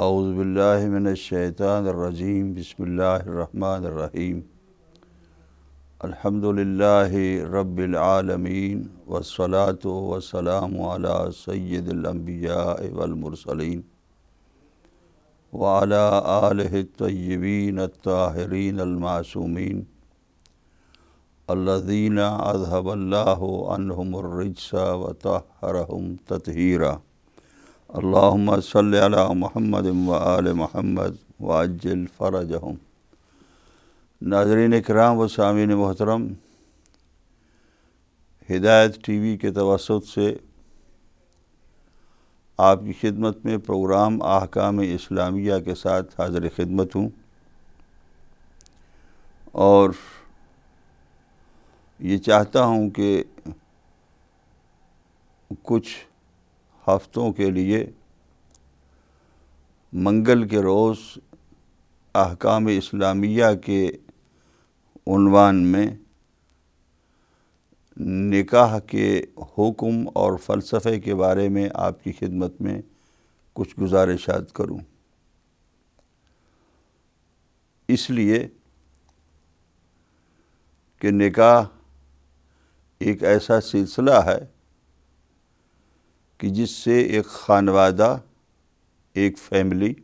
अउज़बिल्लिमिनशैतानरजीम बसमीम अल्हम्दुलिल्लाह रब्बिलआलमीन वसलात वसलाम अला सैदुलम्बिया वलमरसलिन वाला आलतबीन ताहरीन अलमासूमीन अल्लादीन अजहबल्लाहमरसा वतहरहम ततहीरा अल्लाम सल महमद वाल महमद वाजिल फ़रज हम नाजरीन कराम व सामीन मोहतरम हिदायत टी वी के तवसत से आपकी खिदमत में प्रोग्राम आहकाम इस्लामिया के साथ हाजिर खिदमत हूँ और ये चाहता हूँ कि कुछ हफ्तों के लिए मंगल के रोज़ अहकाम इस्लामिया के उन्वान में निकाह के हुक्म और फ़लसफ़े के बारे में आपकी खिदमत में कुछ गुजारिशात करूं इसलिए कि निकाह एक ऐसा सिलसिला है कि जिससे एक खानवादा एक फैमिली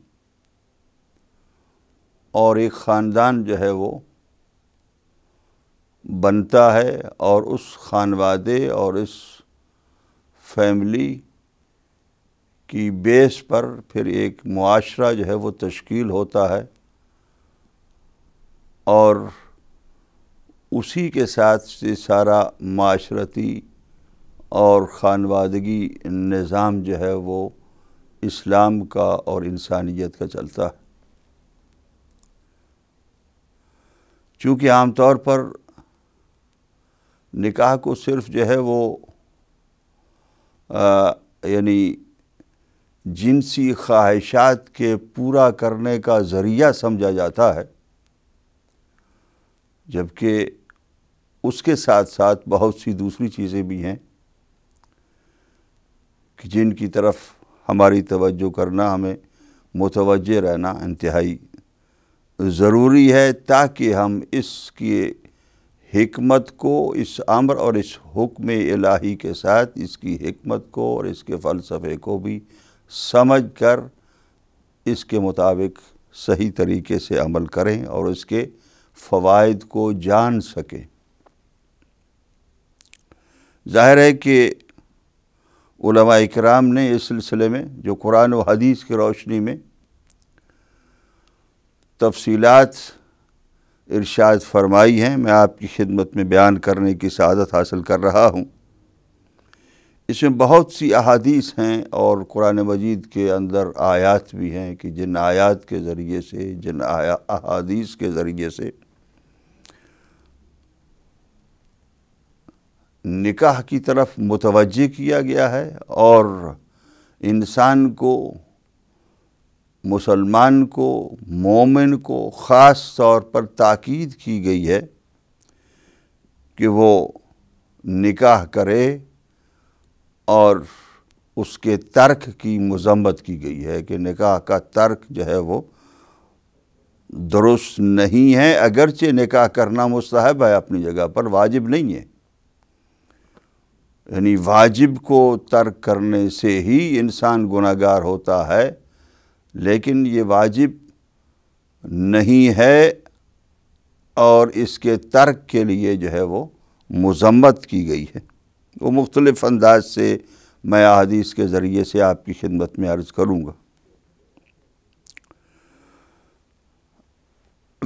और एक ख़ानदान जो है वो बनता है और उस खानवादे और इस फैमिली की बेस पर फिर एक मुआशरा जो है वो तश्कील होता है और उसी के साथ से सारा माशरती और खानवादगी निज़ाम जो है वो इस्लाम का और इंसानियत का चलता है चूँकि आम तौर पर निकाह को सिर्फ जो है वो यानी जिनसी ख्वाहिशात के पूरा करने का ज़रिया समझा जाता है जबकि उसके साथ साथ बहुत सी दूसरी चीज़ें भी हैं कि जिनकी तरफ हमारी तवज्जो करना हमें मुतवज रहना इंतहाई ज़रूरी है ताकि हम इसकी हमत को इस अमर और इस हुक्म इलाही के साथ इसकी हमत को और इसके फ़लसफ़े को भी समझ कर इसके मुताबिक सही तरीके से अमल करें और इसके फ़वाद को जान सकें ज़ाहिर है कि कराम ने इस सिलसिले में जो कुरान और हदीस की रोशनी में तफसीलात इरशाद फरमाई हैं मैं आपकी खिदमत में बयान करने की सआदत हासिल कर रहा हूँ इसमें बहुत सी अहादीस हैं और कुरान मजीद के अंदर आयात भी हैं कि जिन आयात के ज़रिए से जिन अहादीस के ज़रिए से निकाह की तरफ मुतवज किया गया है और इंसान को मुसलमान को मोमिन को ख़ास तौर पर ताक़द की गई है कि वो निकाह करे और उसके तर्क की मजम्मत की गई है कि निकाह का तर्क जो है वो दुरुस्त नहीं है अगरचे निकाह करना मुस्तहब है अपनी जगह पर वाजिब नहीं है यानी वाजिब को तर्क करने से ही इंसान गुनागार होता है लेकिन ये वाजिब नहीं है और इसके तर्क के लिए जो है वो मजम्मत की गई है वो मुख्तलिफ़ अंदाज से मैं अदीस के ज़रिए से आपकी खिदमत में अर्ज़ करूँगा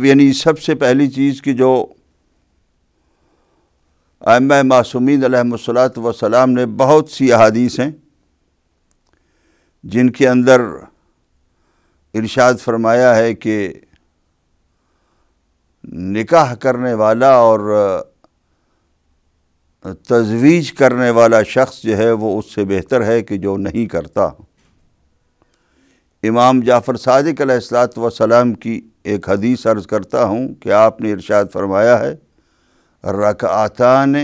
यानी सबसे पहली चीज़ की जो आम मासूमिन सलात वसलाम ने बहुत सी अहादीस हैं जिनके अंदर इरशाद फरमाया है कि निकाह करने वाला और तजवीज करने वाला शख्स जो है वो उससे बेहतर है कि जो नहीं करता इमाम जाफ़र सदक सलाम की एक हदीस अर्ज़ करता हूँ कि आपने इरशाद फरमाया है रकातान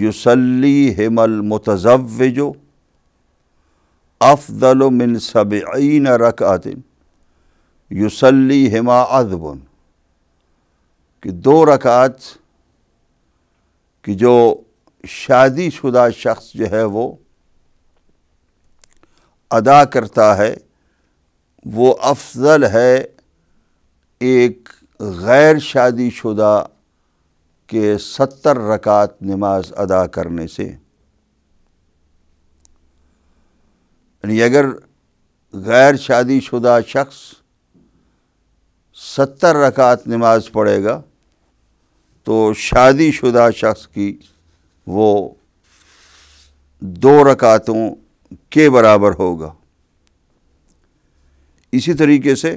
युसली हिमल मुतजवजो अफदल मिन रक रकातिन युसली हिमा अदबन कि दो रकात कि जो शादीशुदा शख्स जो है वो अदा करता है वो अफजल है एक गैर शादीशुदा के सत्तर रकात नमाज अदा करने से यानी अगर गैर शादीशुदा शख्स सत्तर रकात नमाज पढ़ेगा तो शादीशुदा शख्स की वो दो रकातों के बराबर होगा इसी तरीके से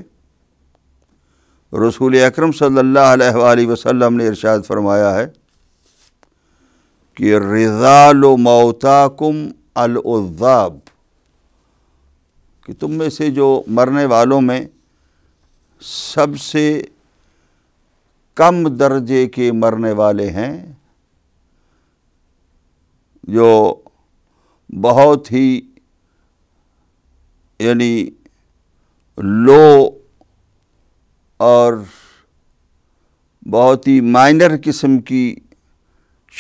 रसूल अक्रम सल्लल्लाहु ने इरशाद फरमाया है कि रिजाल मोताकुम अलज़ाब कि तुम में से जो मरने वालों में सबसे कम दर्जे के मरने वाले हैं जो बहुत ही यानी लो और बहुत ही माइनर किस्म की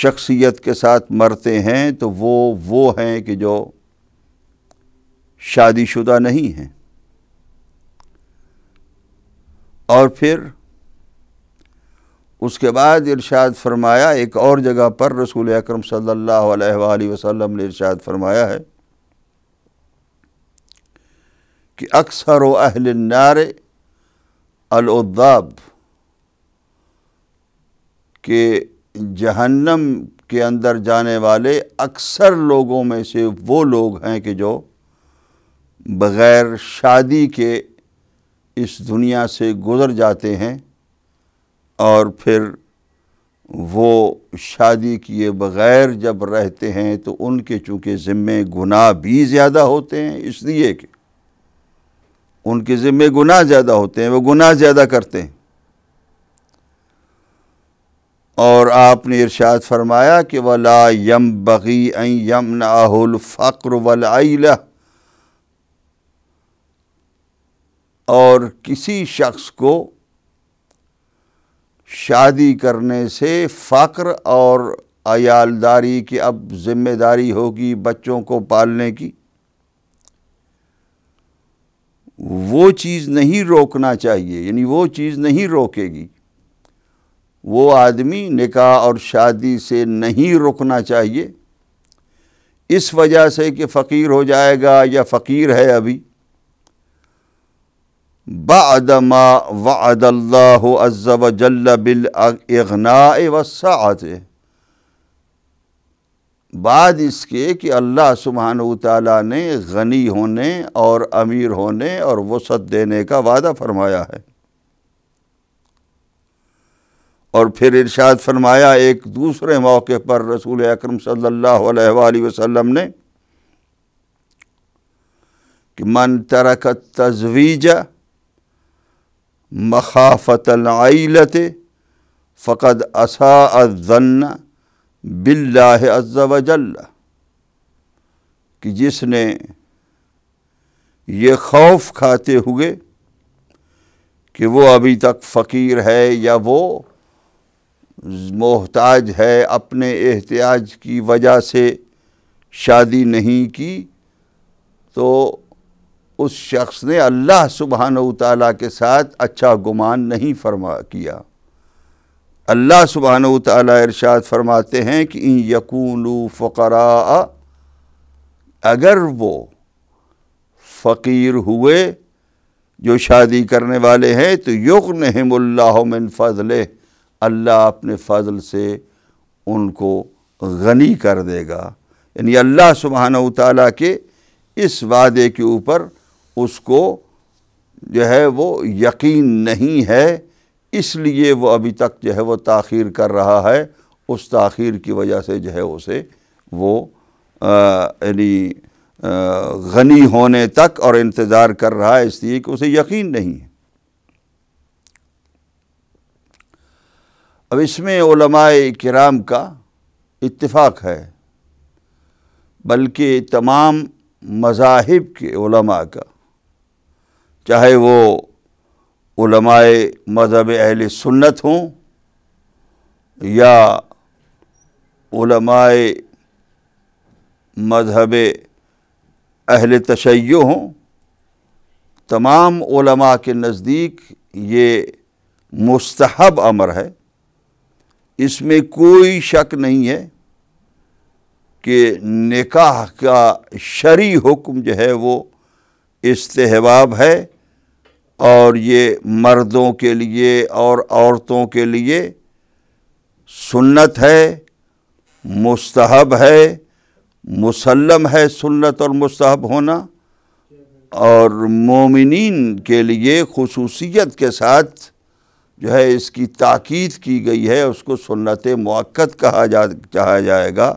शख्सियत के साथ मरते हैं तो वो वो हैं कि जो शादीशुदा नहीं हैं और फिर उसके बाद इरशाद फरमाया एक और जगह पर रसूल अकरम सल्लल्लाहु अलैहि वसल्लम ने इरशाद फरमाया है कि अक्सर अहल नारे अलदाब के जहन्नम के अंदर जाने वाले अक्सर लोगों में से वो लोग हैं कि जो बग़ैर शादी के इस दुनिया से गुज़र जाते हैं और फिर वो शादी किए बग़ैर जब रहते हैं तो उनके चूँकि ज़िम्मे गुनाह भी ज़्यादा होते हैं इसलिए कि उनके ज़िम्मे गुनाह ज़्यादा होते हैं वो गुनाह ज़्यादा करते हैं और आपने इरशाद फरमाया कि वला यम बगी यम नाहुल फ़क्र वला और किसी शख्स को शादी करने से फ़क्र और अयालदारी की अब ज़िम्मेदारी होगी बच्चों को पालने की वो चीज़ नहीं रोकना चाहिए यानी वो चीज़ नहीं रोकेगी वो आदमी निकाह और शादी से नहीं रुकना चाहिए इस वजह से कि फ़कीर हो जाएगा या फ़कीर है अभी बदमा वदल्ला अज़ब बिल अगना वसात है बाद इसके कि अल्लाह सुबहान तला ने गनी होने और अमीर होने और वसत देने का वादा फरमाया है और फिर इरशाद फरमाया एक दूसरे मौके पर रसूल अक्रम सल्लाम ने कि मन तरक तजवीजा मखाफत आईलत फ़कद असा अजन्ना बिल्लाह अज़्ज़ा वजल कि जिसने ये खौफ खाते हुए कि वो अभी तक फ़कीर है या वो मोहताज है अपने एहतियाज की वजह से शादी नहीं की तो उस शख्स ने अल्लाह सुबहान तला के साथ अच्छा गुमान नहीं फरमा किया अल्लाह सुबहान तरशाद फरमाते हैं कि इन यक़ून फ़करा अगर वो फ़कीर हुए जो शादी करने वाले हैं तो युगनहमिन फ़ल अल्लाह अपने फ़जल से उनको गनी कर देगा यानी अल्लाह सुबहान तला के इस वादे के ऊपर उसको जो है वो यकीन नहीं है इसलिए वो अभी तक जो है वो तख़िर कर रहा है उस तख़िर की वजह से जो है उसे वो यानी गनी होने तक और इंतज़ार कर रहा है इसलिए कि उसे यकीन नहीं है अब इसमें कराम का इत्तेफाक है बल्कि तमाम मजाहब के का चाहे वो उलमाए मज़हब अहल सुन्नत हों या उलमाए मज़हब अहल तशै हों तमाम के नज़दीक ये मुस्तहब अमर है इसमें कोई शक नहीं है कि निकाह का शरी हुक्म जो है वो इस्तेहबाब है और ये मर्दों के लिए और औरतों के लिए सुन्नत है मुस्तहब है मुसलम है सुन्नत और मुस्तहब होना और मोमिन के लिए खसूसियत के साथ जो है इसकी ताक़द की गई है उसको सुन्नत मौक़त कहा जा चाहा जाएगा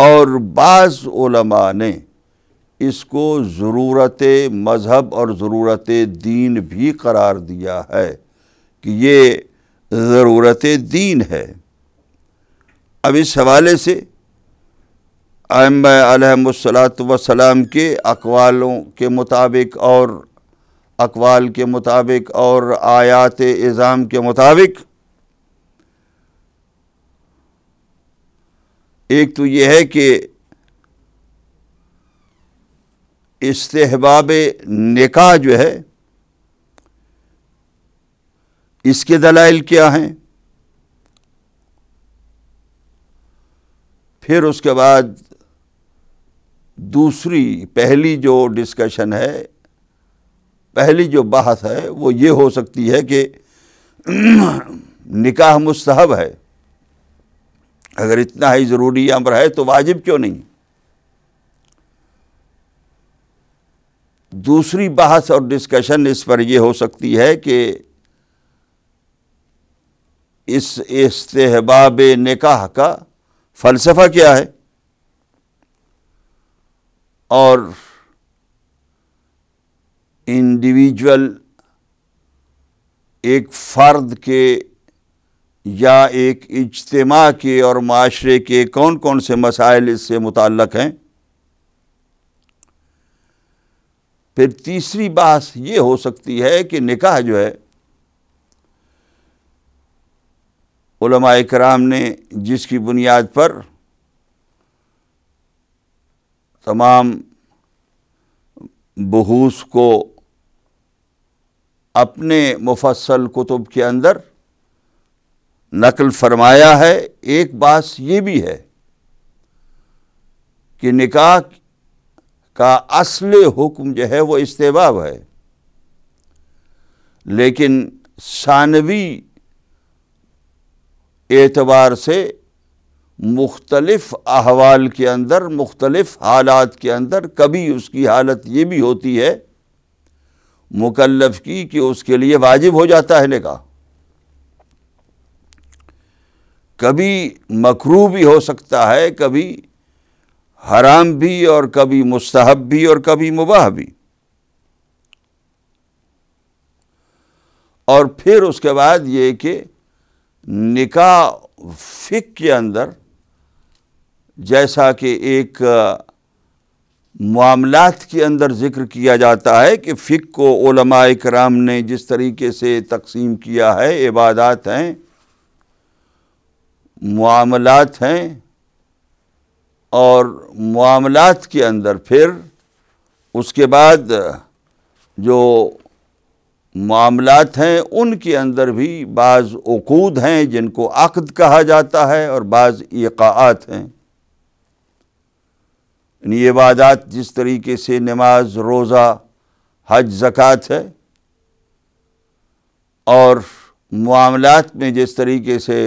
और बाज़ ने इसको ज़रूरत मज़हब और ज़रूरत दीन भी करार दिया है कि ये ज़रूरत दीन है अब इस हवाले से आमसलात वसलाम के अकवालों के मुताबिक और अकवाल के मुताबिक और आयात इज़ाम के मुताबिक एक तो ये है कि इस्तेहबाब निका जो है इसके दलाइल क्या हैं फिर उसके बाद दूसरी पहली जो डिस्कशन है पहली जो बात है वो ये हो सकती है कि निकाह मुस्तहब है अगर इतना ही ज़रूरी अमर है तो वाजिब क्यों नहीं दूसरी बहस और डिस्कशन इस पर यह हो सकती है कि इस इस्तेहबाब निकाह का फ़लसफ़ा क्या है और इंडिविजुअल एक फ़र्द के या एक इज्तम के और माशरे के कौन कौन से मसाइल इससे मुतक़ हैं फिर तीसरी बात ये हो सकती है कि निकाह जो है उलमा कराम ने जिसकी बुनियाद पर तमाम बहूस को अपने मुफसल कुतुब के अंदर नकल फरमाया है एक बात ये भी है कि निकाह का असल हुक्म जो है वो इस्तेबाब है लेकिन सानवी एतबार से मुख्तलफ़ अहवाल के अंदर मुख्तलफ़ हालात के अंदर कभी उसकी हालत ये भी होती है मुकल्लफ की कि उसके लिए वाजिब हो जाता है निकाह कभी मकरू भी हो सकता है कभी हराम भी और कभी मुस्तहब भी और कभी मुबाह भी और फिर उसके बाद ये कि निकाह फिक के अंदर जैसा कि एक मामलात के अंदर ज़िक्र किया जाता है कि फ़िक को ओलमा कराम ने जिस तरीके से तकसीम किया है इबादात हैं मामलात हैं और मामलात के अंदर फिर उसके बाद जो मामलात हैं उनके अंदर भी बाज़ वकूद हैं जिनको अक़द कहा जाता है और बाज़ इक़ात हैं ये वादात जिस तरीके से नमाज रोज़ा हज ज़क़़त है और मामलात में जिस तरीके से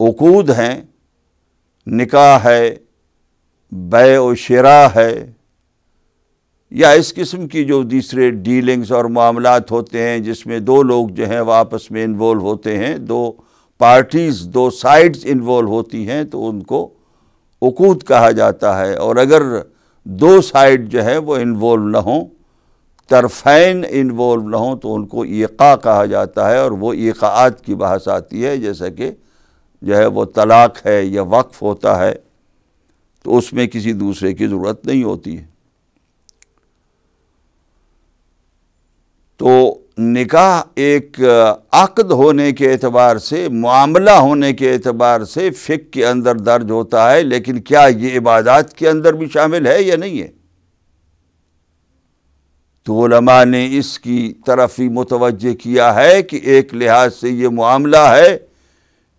वकूद हैं निकाह है बै व शरा है या इस किस्म की जो दूसरे डीलिंग्स और मामलात होते हैं जिसमें दो लोग जो हैं आपस में इन्वॉल्व होते हैं दो पार्टीज़ दो साइड्स इन्वॉल्व होती हैं तो उनको उकूत कहा जाता है और अगर दो साइड जो है वो इन्वॉल्व ना हों तरफैन इन्वॉल्व ना हों तो उनको ईक़ा कहा जाता है और वो ईक़ात की बहस आती है जैसा कि जो है वो तलाक है या वक्फ होता है तो उसमें किसी दूसरे की ज़रूरत नहीं होती है तो निकाह एक अकद होने के एतबार से मामला होने के एतबार से फ़िक के अंदर दर्ज होता है लेकिन क्या ये इबादत के अंदर भी शामिल है या नहीं है तो ने इसकी तरफ ही मुतवजह किया है कि एक लिहाज से ये मामला है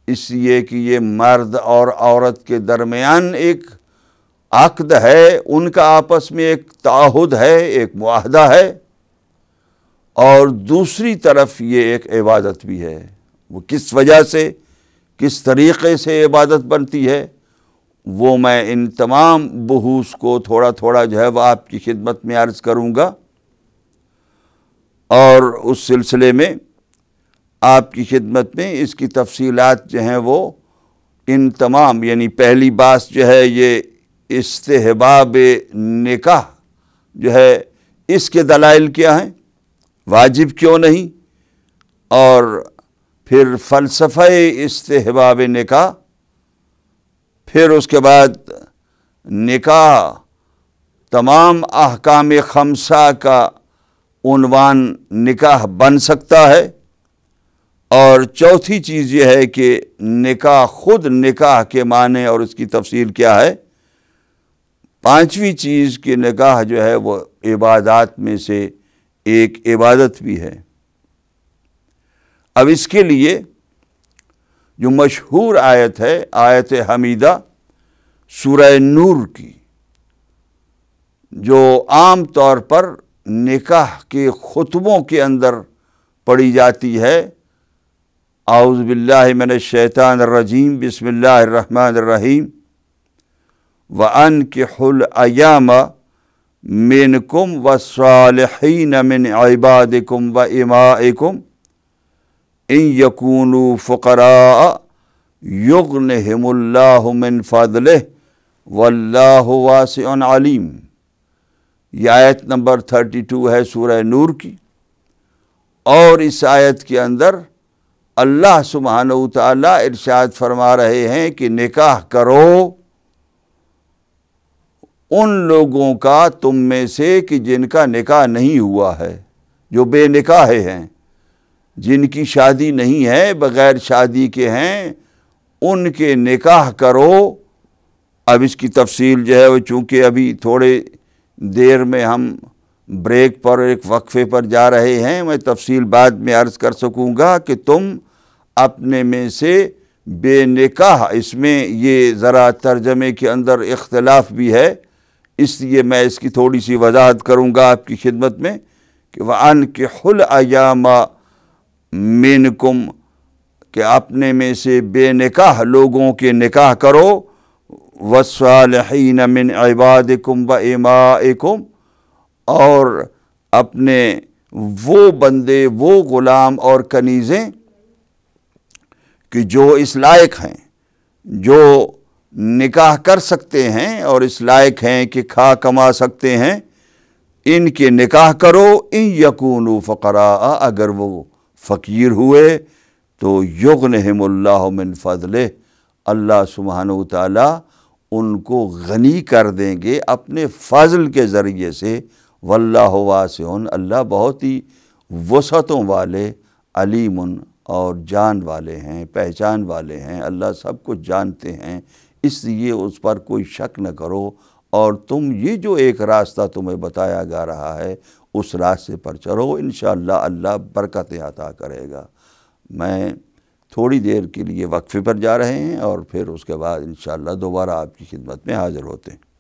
इसलिए कि ये मर्द और औरत के दरमियान एक आकद है उनका आपस में एक ताहुद है एक माहदा है और दूसरी तरफ ये एक इबादत भी है वो किस वजह से किस तरीक़े से इबादत बनती है वो मैं इन तमाम बहूस को थोड़ा थोड़ा जो है वह आपकी खिदमत में अर्ज़ करूँगा और उस सिलसिले में आपकी खिदमत में इसकी तफसीलात जो हैं वो इन तमाम यानी पहली बात जो है ये इस्तेहबाब निकाह जो है इसके दलाइल क्या हैं वाजिब क्यों नहीं और फिर फ़लसफा इस्तेहबाब निकाह फिर उसके बाद निकाह तमाम अहकाम खमसा का उनवान निकाह बन सकता है और चौथी चीज़ यह है कि निकाह खुद निकाह के माने और उसकी तफसील क्या है पाँचवीं चीज़ कि निकाह जो है वह इबादत में से एक इबादत भी है अब इसके लिए जो मशहूर आयत है आयत हमीदा सूरह नूर की जो आम तौर पर निकाह के खुतबों के अंदर पढ़ी जाती है आउज़बिल्लिन शैतानरजीम बसमीम व अन के हलयाम मिन कुम व सालहीन मिन इबादकुम व इमाकुम इन यकून फ़करा युगन हिमुल्लामिन फ़ल वल्लास आलीम आयत नंबर थर्टी टू है सूरह नूर की और इस आयत के अंदर अल्लाह सुबहान तला इर्शाद फरमा रहे हैं कि निकाह करो उन लोगों का तुम में से कि जिनका निकाह नहीं हुआ है जो बेनिकाहे हैं जिनकी शादी नहीं है बग़ैर शादी के हैं उनके निकाह करो अब इसकी तफसील जो है वो चूँकि अभी थोड़े देर में हम ब्रेक पर एक वक्फे पर जा रहे हैं मैं तफसील बाद में अर्ज़ कर सकूँगा कि तुम अपने में से बेनकाह इसमें ये ज़रा तर्जमे के अंदर इख्तलाफ भी है इसलिए मैं इसकी थोड़ी सी वजाहत करूँगा आपकी खिदमत में कि वह अन के हल अयामा कुम के अपने में से बेनकाह लोगों के निकाह करो वसालहीन मिन इबादकुम व इमाकुम और अपने वो बंदे वो ग़ुलाम और कनीज़ें कि जो इस लायक हैं जो निकाह कर सकते हैं और इस लायक हैं कि खा कमा सकते हैं इनके निकाह करो इन यकून फ़करा अगर वो फ़कीर हुए तो युगनहमल्लामिन फ़जल अल्लाह सुबहान ताली उनको गनी कर देंगे अपने फ़जल के ज़रिए से वल्ला वासन अल्लाह बहुत ही वसतों वाले अलीम और जान वाले हैं पहचान वाले हैं अल्लाह सब कुछ जानते हैं इसलिए उस पर कोई शक न करो और तुम ये जो एक रास्ता तुम्हें बताया जा रहा है उस रास्ते पर चलो इन अल्लाह बरकतें अता करेगा मैं थोड़ी देर के लिए वक्फे पर जा रहे हैं और फिर उसके बाद इन दोबारा आपकी खिदमत में हाज़िर होते हैं